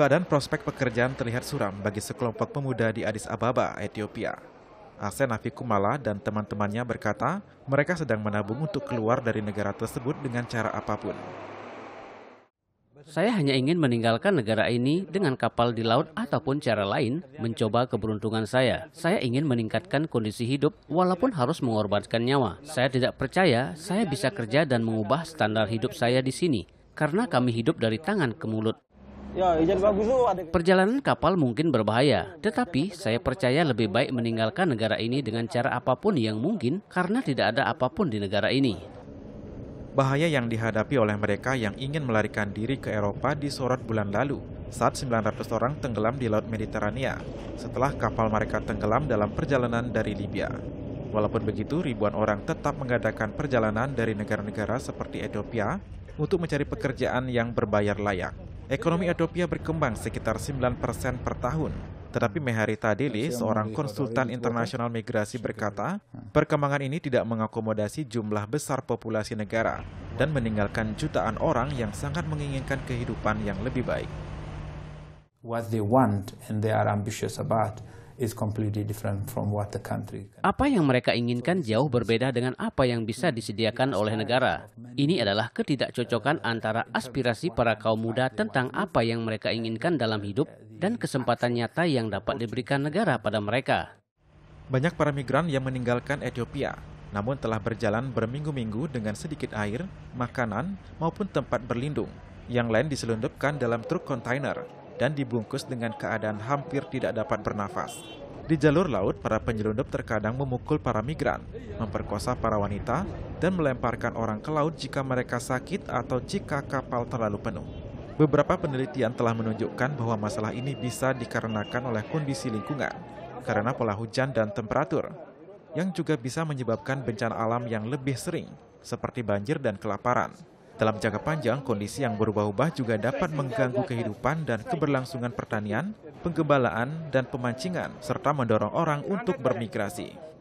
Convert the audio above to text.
Keadaan prospek pekerjaan terlihat suram bagi sekelompok pemuda di Addis Ababa, Ethiopia. Aksen Afikumala dan teman-temannya berkata, mereka sedang menabung untuk keluar dari negara tersebut dengan cara apapun. Saya hanya ingin meninggalkan negara ini dengan kapal di laut ataupun cara lain mencoba keberuntungan saya. Saya ingin meningkatkan kondisi hidup walaupun harus mengorbankan nyawa. Saya tidak percaya saya bisa kerja dan mengubah standar hidup saya di sini karena kami hidup dari tangan ke mulut. Ya, perjalanan kapal mungkin berbahaya, tetapi saya percaya lebih baik meninggalkan negara ini dengan cara apapun yang mungkin karena tidak ada apapun di negara ini. Bahaya yang dihadapi oleh mereka yang ingin melarikan diri ke Eropa disorot bulan lalu saat 900 orang tenggelam di Laut Mediterania setelah kapal mereka tenggelam dalam perjalanan dari Libya. Walaupun begitu, ribuan orang tetap mengadakan perjalanan dari negara-negara seperti Ethiopia untuk mencari pekerjaan yang berbayar layak ekonomi Ethiopia berkembang sekitar 9% per tahun. Tetapi Mehari Tadili, seorang konsultan internasional migrasi berkata, perkembangan ini tidak mengakomodasi jumlah besar populasi negara dan meninggalkan jutaan orang yang sangat menginginkan kehidupan yang lebih baik. What they want and they are ambitious about apa yang mereka inginkan jauh berbeda dengan apa yang bisa hmm. disediakan oleh negara. Ini adalah ketidakcocokan uh, antara aspirasi para kaum muda tentang apa yang mereka inginkan dalam hidup dan kesempatan nyata yang dapat diberikan negara pada mereka. Banyak para migran yang meninggalkan Ethiopia, namun telah berjalan berminggu-minggu dengan sedikit air, makanan, maupun tempat berlindung. Yang lain diselundupkan dalam truk kontainer dan dibungkus dengan keadaan hampir tidak dapat bernafas. Di jalur laut, para penyelundup terkadang memukul para migran, memperkosa para wanita, dan melemparkan orang ke laut jika mereka sakit atau jika kapal terlalu penuh. Beberapa penelitian telah menunjukkan bahwa masalah ini bisa dikarenakan oleh kondisi lingkungan, karena pola hujan dan temperatur, yang juga bisa menyebabkan bencana alam yang lebih sering, seperti banjir dan kelaparan. Dalam jangka panjang, kondisi yang berubah-ubah juga dapat mengganggu kehidupan dan keberlangsungan pertanian, penggembalaan, dan pemancingan, serta mendorong orang untuk bermigrasi.